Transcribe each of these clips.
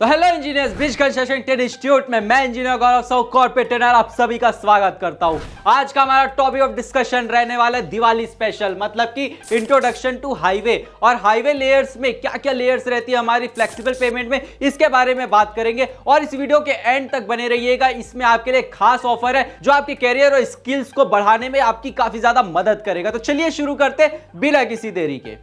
तो hello engineers bridge construction ten institute में मैं इंजीनियर गौरव सौ कॉर्पोरेटर आप सभी का स्वागत करता हूं आज का हमारा टॉपिक ऑफ डिस्कशन रहने वाला है दिवाली स्पेशल मतलब कि इंट्रोडक्शन टू हाईवे और हाईवे लेयर्स में क्या क्या लेयर्स रहती है हमारी फ्लेक्सिबल पेमेंट में इसके बारे में बात करेंगे और इस वीडियो के एंड तक बने रहिएगा इसमें आपके लिए खास ऑफर है जो आपके कैरियर और स्किल्स को बढ़ाने में आपकी काफी ज्यादा मदद करेगा तो चलिए शुरू करते बिना किसी देरी के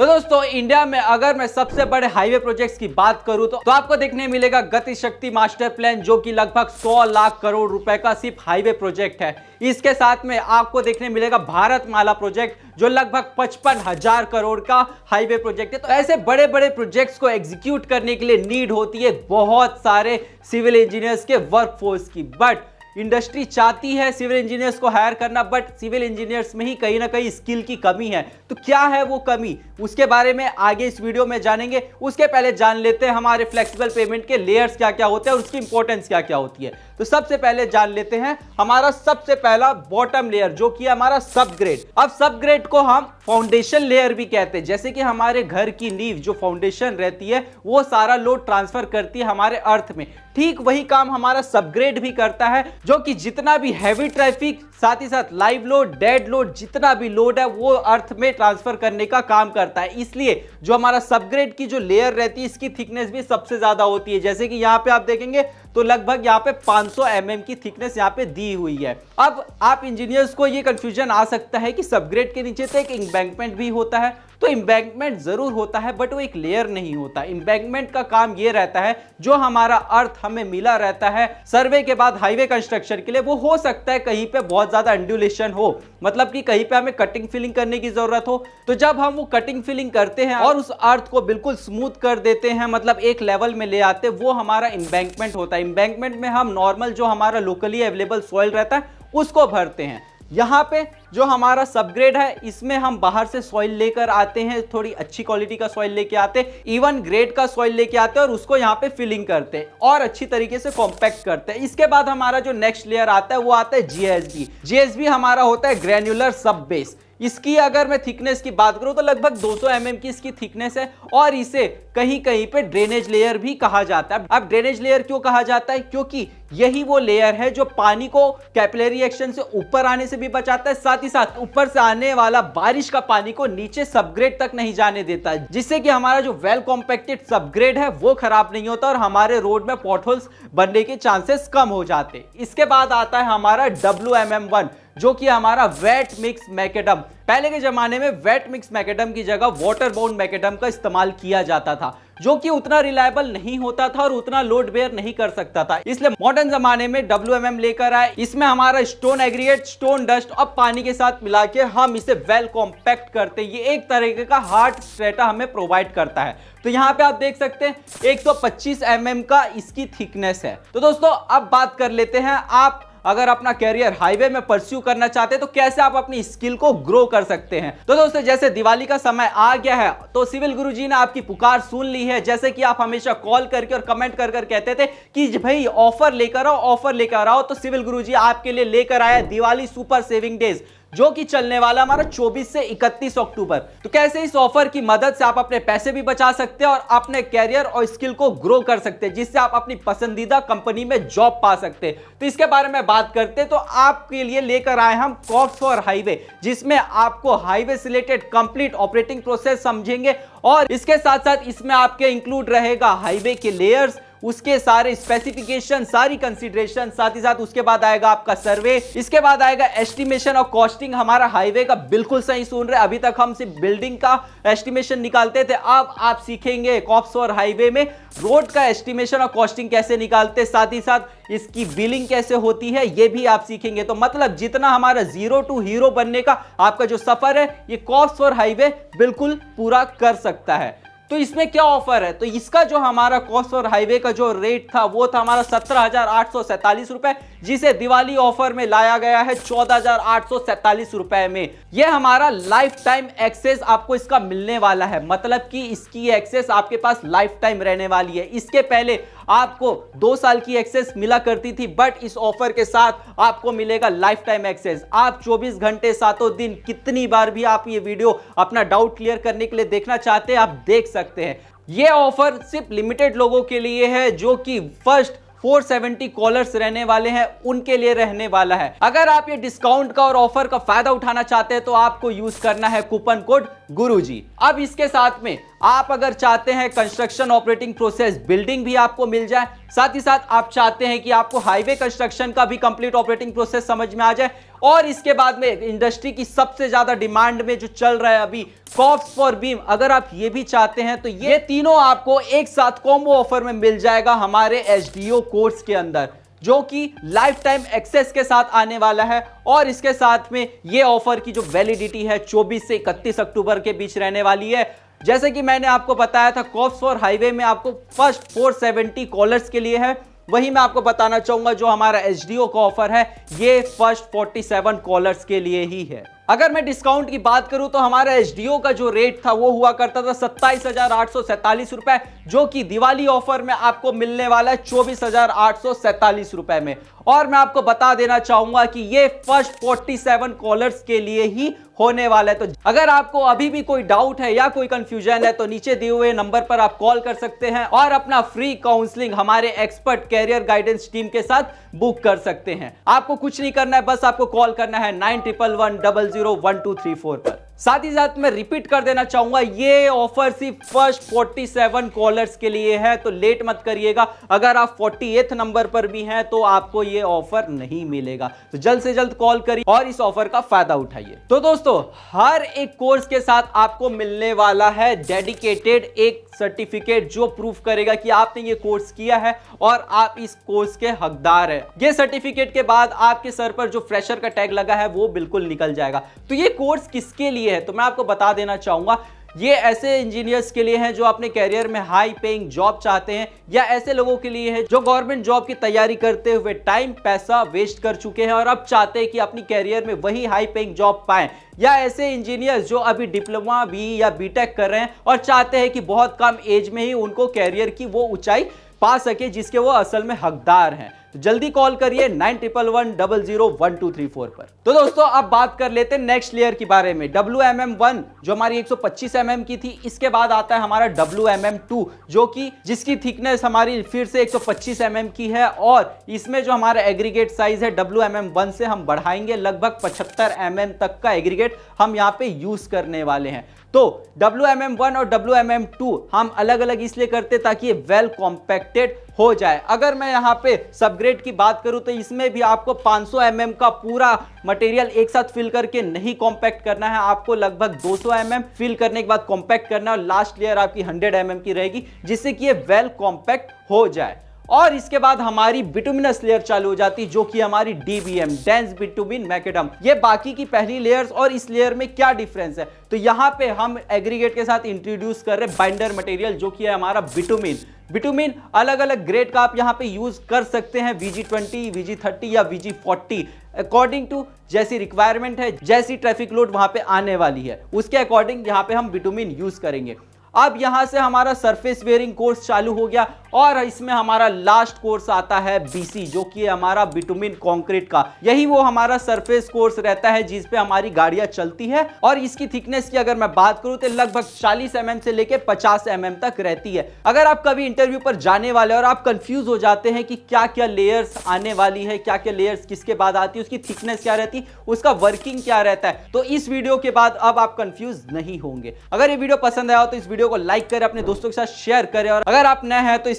तो दोस्तों इंडिया में अगर मैं सबसे बड़े हाईवे प्रोजेक्ट्स की बात करूं तो, तो आपको देखने मिलेगा गतिशक्ति मास्टर प्लान जो कि लगभग 100 लाख करोड़ रुपए का सिर्फ हाईवे प्रोजेक्ट है इसके साथ में आपको देखने मिलेगा भारत माला प्रोजेक्ट जो लगभग पचपन हजार करोड़ का हाईवे प्रोजेक्ट है तो ऐसे बड़े बड़े प्रोजेक्ट्स को एग्जीक्यूट करने के लिए नीड होती है बहुत सारे सिविल इंजीनियर्स के वर्कफोर्स की बट इंडस्ट्री चाहती है सिविल इंजीनियर्स को हायर करना बट सिविल इंजीनियर्स में ही कहीं ना कहीं स्किल की कमी है तो क्या है वो कमी उसके बारे में आगे इस वीडियो में जानेंगे उसके पहले जान लेते हैं हमारे फ्लेक्सिबल पेमेंट के लेयर्स क्या क्या होते हैं और उसकी इंपॉर्टेंस क्या क्या होती है तो सबसे पहले जान लेते हैं हमारा सबसे पहला बॉटम लेयर जो कि हमारा सब ग्रेड अब सब ग्रेड को हम फाउंडेशन लेयर भी कहते हैं जैसे कि हमारे घर की नींव जो फाउंडेशन रहती है वो सारा लोड ट्रांसफर करती है हमारे अर्थ में ठीक वही काम हमारा सबग्रेड भी करता है जो कि जितना भी हैवी ट्रैफिक साथ ही साथ लाइव लोड डेड लोड जितना भी लोड है वो अर्थ में ट्रांसफर करने का काम करता है इसलिए जो हमारा सबग्रेड की जो लेयर रहती है इसकी थिकनेस भी सबसे ज्यादा होती है जैसे कि यहाँ पे आप देखेंगे तो लगभग यहाँ पे 500 सौ mm की थिकनेस यहाँ पे दी हुई है अब आप इंजीनियर्स को ये कंफ्यूजन आ सकता है कि सबग्रेड के नीचे तो एक इम्बैंकमेंट भी होता है तो इम्बैंकमेंट ज़रूर होता है बट वो एक लेयर नहीं होता इम्बैंकमेंट का काम ये रहता है जो हमारा अर्थ हमें मिला रहता है सर्वे के बाद हाईवे कंस्ट्रक्शन के लिए वो हो सकता है कहीं पे बहुत ज़्यादा अंडुलेशन हो मतलब कि कहीं पे हमें कटिंग फिलिंग करने की ज़रूरत हो तो जब हम वो कटिंग फिलिंग करते हैं और उस अर्थ को बिल्कुल स्मूथ कर देते हैं मतलब एक लेवल में ले आते वो हमारा इम्बैंकमेंट होता है इम्बैंकमेंट में हम नॉर्मल जो हमारा लोकली अवेलेबल सॉइल रहता है उसको भरते हैं यहाँ पे जो हमारा सबग्रेड है इसमें हम बाहर से सॉइल लेकर आते हैं थोड़ी अच्छी क्वालिटी का सॉइल लेके आते हैं इवन ग्रेड का सॉइल लेके आते हैं और उसको यहाँ पे फिलिंग करते हैं और अच्छी तरीके से कॉम्पैक्ट करते हैं इसके बाद हमारा जो नेक्स्ट लेयर आता है वो आता है जीएसबी जीएसबी हमारा होता है ग्रेन्युलर सब बेस इसकी अगर मैं थिकनेस की बात करूं तो लगभग 200 एम mm की इसकी थिकनेस है और इसे कहीं कहीं पे ड्रेनेज लेयर भी कहा जाता है अब ड्रेनेज लेयर क्यों कहा जाता है क्योंकि यही वो लेयर है जो पानी को कैपिलरी एक्शन से ऊपर आने से भी बचाता है साथ साथ ही साथ ऊपर से आने वाला बारिश का पानी को नीचे सबग्रेड तक नहीं जाने देता जिससे कि हमारा जो वेल कॉम्पेक्टेड सबग्रेड है वो खराब नहीं होता और हमारे रोड में पॉटहोल्स बनने के चांसेस कम हो जाते इसके बाद आता है हमारा डब्ल्यू एम एम वन जो कि हमारा वेट मिक्स मैकेडम पहले के जमाने में वेट मिक्स मैकेडम की जगह वाटर बोन मैकेडम का इस्तेमाल किया जाता था जो कि उतना रिलायबल नहीं होता था और उतना लोड बेयर नहीं कर सकता था इसलिए मॉडर्न जमाने में डब्ल्यू एम एम लेकर आए इसमें हमारा स्टोन एग्रीगेट स्टोन डस्ट और पानी के साथ मिला के हम इसे वेल कॉम्पैक्ट करते ये एक तरीके का हार्ड स्ट्रेटा हमें प्रोवाइड करता है तो यहाँ पे आप देख सकते हैं 125 सौ mm का इसकी थिकनेस है तो दोस्तों अब बात कर लेते हैं आप अगर अपना करियर हाईवे में परस्यू करना चाहते हैं तो कैसे आप अपनी स्किल को ग्रो कर सकते हैं तो दोस्तों जैसे दिवाली का समय आ गया है तो सिविल गुरु जी ने आपकी पुकार सुन ली है जैसे कि आप हमेशा कॉल करके और कमेंट कर कर कहते थे कि भाई ऑफर लेकर आओ ऑफर लेकर आओ तो सिविल गुरु जी आपके लिए लेकर आया दिवाली सुपर सेविंग डेज जो कि चलने वाला हमारा 24 से 31 अक्टूबर तो कैसे इस ऑफर की मदद से आप अपने पैसे भी बचा सकते हैं और अपने कैरियर और स्किल को ग्रो कर सकते हैं जिससे आप अपनी पसंदीदा कंपनी में जॉब पा सकते हैं तो इसके बारे में बात करते हैं तो आपके लिए लेकर आए हम कॉप्स फॉर हाईवे जिसमें आपको हाईवे से रिलेटेड कंप्लीट ऑपरेटिंग प्रोसेस समझेंगे और इसके साथ साथ इसमें आपके इंक्लूड रहेगा हाईवे के लेयर्स उसके सारे स्पेसिफिकेशन सारी कंसिडरेशन साथ ही साथ उसके बाद आएगा आपका सर्वे इसके बाद आएगा एस्टिमेशन और कॉस्टिंग हमारा हाईवे का बिल्कुल सही सुन रहे अभी तक हम सिर्फ बिल्डिंग का एस्टिमेशन निकालते थे अब आप सीखेंगे कॉप्स और हाईवे में रोड का एस्टिमेशन और कॉस्टिंग कैसे निकालते साथ ही साथ इसकी बिलिंग कैसे होती है ये भी आप सीखेंगे तो मतलब जितना हमारा जीरो टू हीरो बनने का आपका जो सफर है ये कॉप्स और हाईवे बिल्कुल पूरा कर सकता है तो इसमें क्या ऑफर है तो इसका जो हमारा कॉस्ट और हाईवे का जो रेट था वो था हमारा सत्रह हजार आठ सौ सैतालीस रुपए जिसे दिवाली ऑफर में लाया गया है चौदह हजार आठ सौ सैतालीस रुपए में ये हमारा लाइफ टाइम एक्सेस आपको इसका मिलने वाला है मतलब कि इसकी एक्सेस आपके पास लाइफ टाइम रहने वाली है इसके पहले आपको दो साल की एक्सेस मिला करती थी बट इस ऑफर के साथ आपको मिलेगा लाइफ टाइम एक्सेस आप 24 घंटे सातों दिन कितनी बार भी आप ये वीडियो अपना डाउट क्लियर करने के लिए देखना चाहते हैं आप देख सकते हैं ये ऑफर सिर्फ लिमिटेड लोगों के लिए है जो कि फर्स्ट 470 कॉलर्स रहने वाले हैं उनके लिए रहने वाला है अगर आप ये डिस्काउंट का और ऑफर का फायदा उठाना चाहते हैं तो आपको यूज करना है कूपन कोड गुरुजी अब इसके साथ में आप अगर चाहते हैं कंस्ट्रक्शन ऑपरेटिंग प्रोसेस बिल्डिंग भी आपको मिल जाए साथ ही साथ आप चाहते हैं कि आपको हाईवे कंस्ट्रक्शन का भी कंप्लीट ऑपरेटिंग प्रोसेस समझ में आ जाए और इसके बाद में इंडस्ट्री की सबसे ज्यादा डिमांड में जो चल रहा है अभी कॉप्स फॉर बीम अगर आप ये भी चाहते हैं तो ये तीनों आपको एक साथ कॉम्बो ऑफर में मिल जाएगा हमारे एच कोर्स के अंदर जो कि लाइफ टाइम एक्सेस के साथ आने वाला है और इसके साथ में ये ऑफर की जो वैलिडिटी है 24 से 31 अक्टूबर के बीच रहने वाली है जैसे कि मैंने आपको बताया था कॉप्स फॉर हाईवे में आपको फर्स्ट 470 कॉलर्स के लिए है वही मैं आपको बताना चाहूंगा जो हमारा एच का ऑफर है ये फर्स्ट 47 कॉलर्स के लिए ही है अगर मैं डिस्काउंट की बात करूं तो हमारा एचडीओ का जो रेट था वो हुआ करता था सत्ताईस हजार आठ सौ सैतालीस रुपए जो कि दिवाली ऑफर में आपको मिलने वाला है चौबीस हजार आठ सौ सैतालीस रुपए में और मैं आपको बता देना चाहूंगा कि ये फर्स्ट 47 कॉलर्स के लिए ही होने वाला है तो अगर आपको अभी भी कोई डाउट है या कोई कंफ्यूजन है तो नीचे दिए हुए नंबर पर आप कॉल कर सकते हैं और अपना फ्री काउंसलिंग हमारे एक्सपर्ट कैरियर गाइडेंस टीम के साथ बुक कर सकते हैं आपको कुछ नहीं करना है बस आपको कॉल करना है nine triple one double zero zero one two three four पर साथ ही साथ मैं रिपीट कर देना चाहूंगा ये ऑफर सिर्फ फर्स्ट 47 कॉलर्स के लिए है तो लेट मत करिएगा अगर आप 48th नंबर पर भी हैं तो आपको ये ऑफर नहीं मिलेगा तो जल्द से जल्द कॉल करिए और इस ऑफर का फायदा उठाइए तो दोस्तों हर एक कोर्स के साथ आपको मिलने वाला है डेडिकेटेड एक सर्टिफिकेट जो प्रूफ करेगा कि आपने ये कोर्स किया है और आप इस कोर्स के हकदार है ये सर्टिफिकेट के बाद आपके सर पर जो फ्रेशर का टैग लगा है वो बिल्कुल निकल जाएगा तो ये कोर्स किसके लिए है तो मैं आपको बता देना चाहूंगा ये ऐसे इंजीनियर्स के लिए हैं जो अपने कैरियर में हाई पेइंग जॉब चाहते हैं या ऐसे लोगों के लिए है जो गवर्नमेंट जॉब की तैयारी करते हुए टाइम पैसा वेस्ट कर चुके हैं और अब चाहते हैं कि अपनी कैरियर में वही हाई पेइंग जॉब पाए या ऐसे इंजीनियर्स जो अभी डिप्लोमा भी e या बीटेक कर रहे हैं और चाहते हैं कि बहुत कम एज में ही उनको कैरियर की वो ऊंचाई पा सके जिसके वो असल में हकदार हैं तो जल्दी कॉल करिए nine triple one double zero one two three four पर तो दोस्तों अब बात कर लेते हैं नेक्स्ट लेयर के बारे में डब्ल्यू एम एम वन जो हमारी एक सौ पच्चीस एम एम की थी इसके बाद आता है हमारा डब्ल्यू एम एम टू जो कि जिसकी थिकनेस हमारी फिर से एक सौ पच्चीस एम एम की है और इसमें जो हमारा एग्रीगेट साइज है डब्ल्यू एम एम वन से हम बढ़ाएंगे लगभग पचहत्तर एम एम तक का एग्रीगेट हम यहाँ पे यूज करने वाले हैं तो डब्ल्यू एम एम वन और डब्ल्यू एम एम टू हम अलग अलग इसलिए करते ताकि ये वेल कॉम्पैक्टेड हो जाए अगर मैं यहाँ पे सबग्रेड की बात करूँ तो इसमें भी आपको 500 mm का पूरा मटेरियल एक साथ फिल करके नहीं कॉम्पैक्ट करना है आपको लगभग 200 mm फिल करने के बाद कॉम्पैक्ट करना है और लास्ट लेयर आपकी 100 mm की रहेगी जिससे कि ये वेल कॉम्पैक्ट हो जाए और इसके बाद हमारी बिटुमिनस लेयर चालू हो जाती जो कि हमारी डीबीएम डेंस बिटुमिन मैकेडम ये बाकी की पहली लेयर्स और इस लेयर में क्या डिफरेंस है तो यहाँ पे हम एग्रीगेट के साथ इंट्रोड्यूस कर रहे बाइंडर मटेरियल जो कि है हमारा बिटुमिन बिटुमिन अलग अलग ग्रेड का आप यहाँ पे यूज कर सकते हैं वीजी ट्वेंटी वीजी थर्टी या वीजी फोर्टी अकॉर्डिंग टू जैसी रिक्वायरमेंट है जैसी ट्रैफिक लोड वहाँ पे आने वाली है उसके अकॉर्डिंग यहाँ पे हम बिटुमिन यूज करेंगे अब यहां से हमारा सरफेस वेयरिंग कोर्स चालू हो गया और इसमें हमारा लास्ट कोर्स आता है बीसी जो कि हमारा बिटुमिन कंक्रीट का यही वो हमारा सरफेस कोर्स रहता है जिस पे हमारी गाड़ियां चलती है और इसकी थिकनेस की अगर मैं बात करूं तो लगभग 40 एम mm से लेके 50 एम mm तक रहती है अगर आप कभी इंटरव्यू पर जाने वाले और आप कंफ्यूज हो जाते हैं कि क्या क्या लेयर्स आने वाली है क्या क्या लेयर्स किसके बाद आती है उसकी थिकनेस क्या रहती उसका वर्किंग क्या रहता है तो इस वीडियो के बाद अब आप कंफ्यूज नहीं होंगे अगर ये वीडियो पसंद आया तो इस वीडियो को लाइक करें अपने दोस्तों के साथ शेयर करें और अगर आप नए हैं तो इस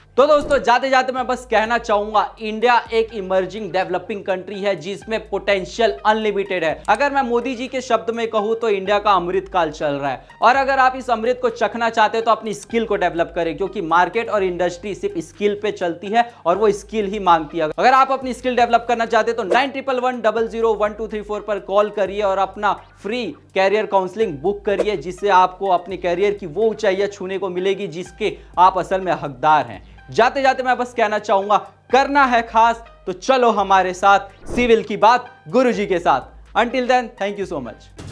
तो दोस्तों जाते जाते मैं बस कहना चाहूंगा इंडिया एक इमर्जिंग डेवलपिंग कंट्री है जिसमें पोटेंशियल अनलिमिटेड है अगर मैं मोदी जी के शब्द में कहूं तो इंडिया का अमृत काल चल रहा है और अगर आप इस अमृत को चखना चाहते हैं तो अपनी स्किल को डेवलप करें क्योंकि मार्केट और इंडस्ट्री सिर्फ स्किल पे चलती है और वो स्किल ही मांगती है अगर आप अपनी स्किल डेवलप करना चाहते तो nine triple one double zero one two three four पर कॉल करिए और अपना फ्री कैरियर काउंसलिंग बुक करिए जिससे आपको अपने कैरियर की वो ऊंचाइयाँ छूने को मिलेगी जिसके आप असल में हकदार हैं जाते जाते मैं बस कहना चाहूंगा करना है खास तो चलो हमारे साथ सिविल की बात गुरुजी के साथ until then thank you so much